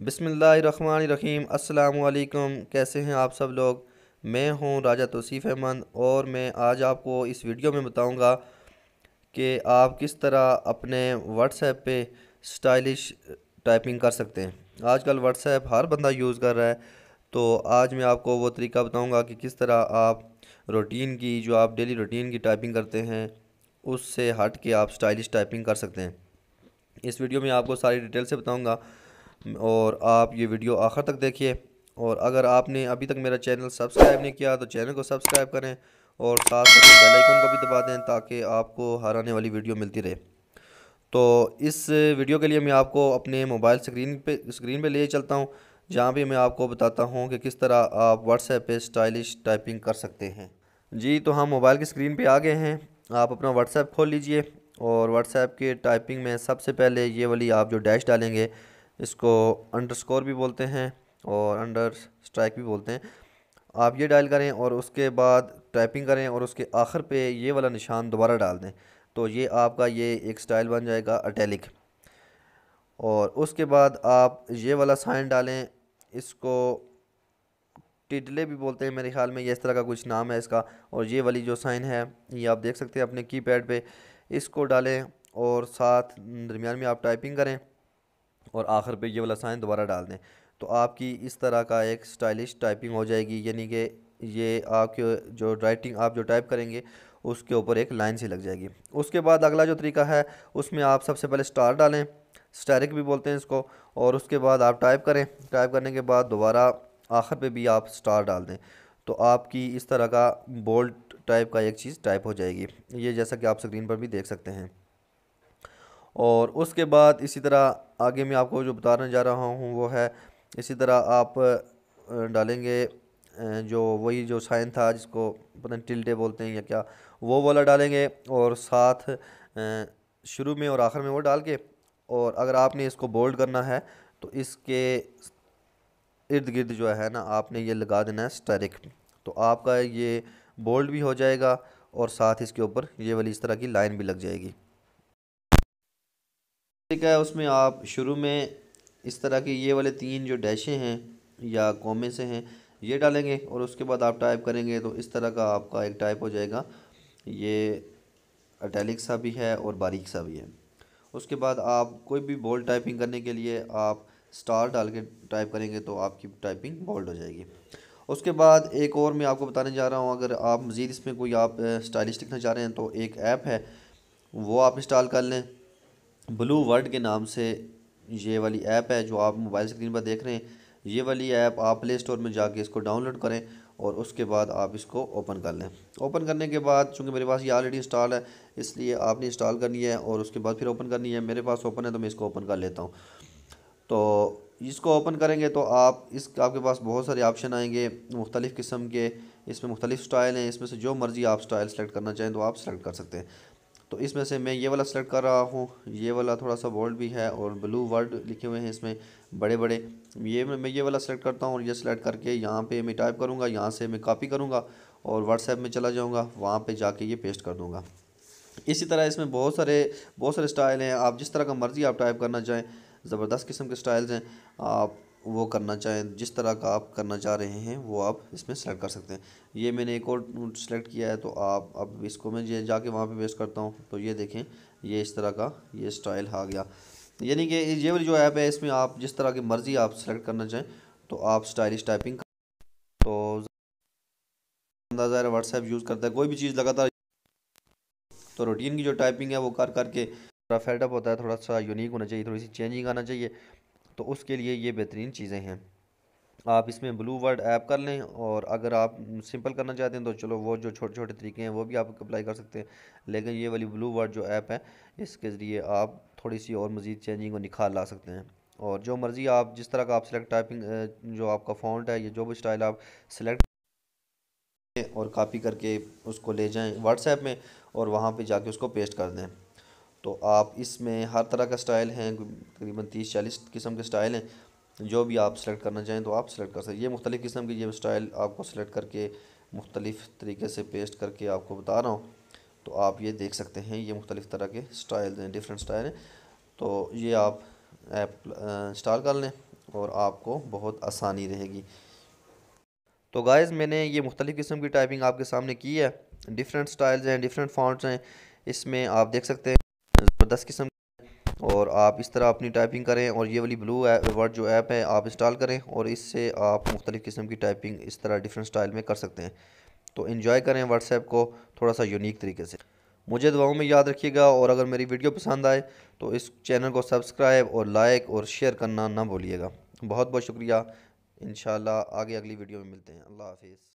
बिसमीम अल्लाम कैसे हैं आप सब लोग मैं हूं राजा तोसीफ़ अहमद और मैं आज आपको इस वीडियो में बताऊंगा कि आप किस तरह अपने व्हाट्सएप पे स्टाइलिश टाइपिंग कर सकते हैं आजकल व्हाट्सएप हर बंदा यूज़ कर रहा है तो आज मैं आपको वो तरीका बताऊंगा कि किस तरह आप रूटीन की जो आप डेली रूटीन की टाइपिंग करते हैं उससे हट के आप स्टाइलिश टाइपिंग कर सकते हैं इस वीडियो में आपको सारी डिटेल से बताऊँगा और आप ये वीडियो आखिर तक देखिए और अगर आपने अभी तक मेरा चैनल सब्सक्राइब नहीं किया तो चैनल को सब्सक्राइब करें और साथ साथ बेल आइकन को भी दबा दें ताकि आपको हर आने वाली वीडियो मिलती रहे तो इस वीडियो के लिए मैं आपको अपने मोबाइल स्क्रीन पे स्क्रीन पे ले चलता हूँ जहाँ भी मैं आपको बताता हूँ कि किस तरह आप व्हाट्सएप पे स्टाइलिश टाइपिंग कर सकते हैं जी तो हम मोबाइल की स्क्रीन पे आ गए हैं आप अपना व्हाट्सएप खोल लीजिए और व्हाट्सएप के टाइपिंग में सबसे पहले ये वाली आप जो डैश डालेंगे इसको अंडरस्कोर भी बोलते हैं और अंडर स्ट्राइक भी बोलते हैं आप ये डायल करें और उसके बाद टाइपिंग करें और उसके आखिर पे ये वाला निशान दोबारा डाल दें तो ये आपका ये एक स्टाइल बन जाएगा अटैलिक और उसके बाद आप ये वाला साइन डालें इसको टिडले भी बोलते हैं मेरे ख्याल में ये इस तरह का कुछ नाम है इसका और ये वाली जो साइन है ये आप देख सकते हैं अपने कीपैड पे इसको डालें और साथ दरमियान में आप टाइपिंग करें और आखिर पे ये वाला साइन दोबारा डाल दें तो आपकी इस तरह का एक स्टाइलिश टाइपिंग हो जाएगी यानी कि ये आपके जो राइटिंग आप जो टाइप करेंगे उसके ऊपर एक लाइन सी लग जाएगी उसके बाद अगला जो तरीका है उसमें आप सबसे पहले स्टार डालें स्टैरिक भी बोलते हैं इसको और उसके बाद आप टाइप करें टाइप करने के बाद दोबारा आखिर पे भी आप स्टार डाल दें तो आपकी इस तरह का बोल्ड टाइप का एक चीज़ टाइप हो जाएगी ये जैसा कि आप स्क्रीन पर भी देख सकते हैं और उसके बाद इसी तरह आगे मैं आपको जो बताने जा रहा हूँ वो है इसी तरह आप डालेंगे जो वही जो साइन था जिसको पता नहीं टिल्टे बोलते हैं या क्या वो वाला डालेंगे और साथ शुरू में और आखिर में वो डाल के और अगर आपने इसको बोल्ड करना है तो इसके इर्द गिर्द जो है ना आपने ये लगा देना है स्टेरिक तो आपका ये बोल्ड भी हो जाएगा और साथ इसके ऊपर ये वाली इस तरह की लाइन भी लग जाएगी तरीका है उसमें आप शुरू में इस तरह के ये वाले तीन जो डैशे हैं या कॉमे से हैं ये डालेंगे और उसके बाद आप टाइप करेंगे तो इस तरह का आपका एक टाइप हो जाएगा ये अटैलिक सा भी है और बारीक सा भी है उसके बाद आप कोई भी बोल्ड टाइपिंग करने के लिए आप स्टार डाल के टाइप करेंगे तो आपकी टाइपिंग बोल्ड हो जाएगी उसके बाद एक और मैं आपको बताने जा रहा हूँ अगर आप मज़ीद इसमें कोई आप स्टाइलिश लिखना चाह रहे हैं तो एक ऐप है वो आप इंस्टॉल कर लें ब्लू वर्ल्ड के नाम से ये वाली ऐप है जो आप मोबाइल स्क्रीन पर देख रहे हैं ये वाली ऐप आप प्ले स्टोर में जाके इसको डाउनलोड करें और उसके बाद आप इसको ओपन कर लें ओपन करने के बाद चूँकि मेरे पास ये ऑलरेडी इंस्टॉल है इसलिए आपने इंस्टॉल करनी है और उसके बाद फिर ओपन करनी है मेरे पास ओपन है तो मैं इसको ओपन कर लेता हूँ तो इसको ओपन करेंगे तो आप इस आपके पास बहुत सारे ऑप्शन आएंगे मुख्तलिफ़ किस्म के इसमें मुख्तलिफ़ स्टाइल हैं इसमें से जो मर्ज़ी आप स्टाइल सेलेक्ट करना चाहें तो आप सेलेक्ट कर सकते हैं तो इसमें से मैं ये वाला सेलेक्ट कर रहा हूँ ये वाला थोड़ा सा बोल्ड भी है और ब्लू वर्ड लिखे हुए हैं इसमें बड़े बड़े ये मैं ये वाला सेलेक्ट करता हूँ और ये सेलेक्ट करके यहाँ पे मैं टाइप करूँगा यहाँ से मैं कॉपी करूँगा और व्हाट्सएप में चला जाऊँगा वहाँ पर जाके ये पेस्ट कर दूँगा इसी तरह इसमें बहुत सारे बहुत सारे स्टाइल हैं आप जिस तरह का मर्ज़ी आप टाइप करना चाहें ज़बरदस्त किस्म के स्टाइल्स हैं आप वो करना चाहें जिस तरह का आप करना चाह रहे हैं वो आप इसमें सेलेक्ट कर सकते हैं ये मैंने एक और सेलेक्ट किया है तो आप अब इसको मैं ये जाके वहाँ पे वेस्ट करता हूँ तो ये देखें ये इस तरह का ये स्टाइल आ गया यानी कि ये वाली जो ऐप है इसमें आप जिस तरह की मर्ज़ी आप सेलेक्ट करना चाहें तो आप स्टाइलिश टाइपिंग तो अंदाज़ा व्हाट्सएप यूज़ करता है कोई भी चीज़ लगातार तो रूटीन की जो टाइपिंग है वो कर करके थोड़ा फेल्टअप होता है थोड़ा सा यूनिक होना चाहिए थोड़ी सी चेंजिंग आना चाहिए तो उसके लिए ये बेहतरीन चीज़ें हैं आप इसमें ब्लू वर्ड ऐप कर लें और अगर आप सिंपल करना चाहते हैं तो चलो वो जो छोटे छोटे तरीके हैं वो भी आप अप्लाई कर सकते हैं लेकिन ये वाली ब्लू वर्ड जो ऐप है इसके ज़रिए आप थोड़ी सी और मज़ीद चेंजिंग और निखार ला सकते हैं और जो मर्ज़ी आप जिस तरह का आप सिलेक्ट टाइपिंग जो आपका फॉन्ट है या जो भी स्टाइल आप सिलेक्ट और कापी करके उसको ले जाएँ व्हाट्सएप में और वहाँ पर जाके उसको पेस्ट कर दें तो आप इसमें हर तरह का स्टाइल हैं तकरीबन तीस चालीस किस्म के स्टाइल हैं जो भी आप सेलेक्ट करना चाहें तो आप सेलेक्ट कर सकते ये मुख्तलिफ़ किस्म के ये स्टाइल आपको सेलेक्ट करके मुख्तलिफ़ तरीके से पेस्ट करके आपको बता रहा हूँ तो आप ये देख सकते हैं ये मुख्तलिफ़ तरह के स्टाइल हैं डिफरेंट स्टाइल हैं तो ये आप ऐप इंस्टॉल कर लें और आपको बहुत आसानी रहेगी तो गाइज़ मैंने ये मुख्तलिफ़ किस्म की टाइपिंग आपके सामने की है डिफरेंट स्टाइल्स हैं डिफरेंट फॉन्ट्स हैं इसमें आप देख सकते हैं ज़बरदस्त किस्म और आप इस तरह अपनी टाइपिंग करें और ये वाली ब्लू वर्ड जो ऐप है आप इंस्टॉल करें और इससे आप मुख्तलिफ़ किस्म की टाइपिंग इस तरह डिफरेंट स्टाइल में कर सकते हैं तो इन्जॉय करें व्हाट्सएप को थोड़ा सा यूनिक तरीके से मुझे दुआओं में याद रखिएगा और अगर मेरी वीडियो पसंद आए तो इस चैनल को सब्सक्राइब और लाइक और शेयर करना ना भूलिएगा बहुत बहुत शुक्रिया इन आगे अगली वीडियो में मिलते हैं अल्लाह हाफिज़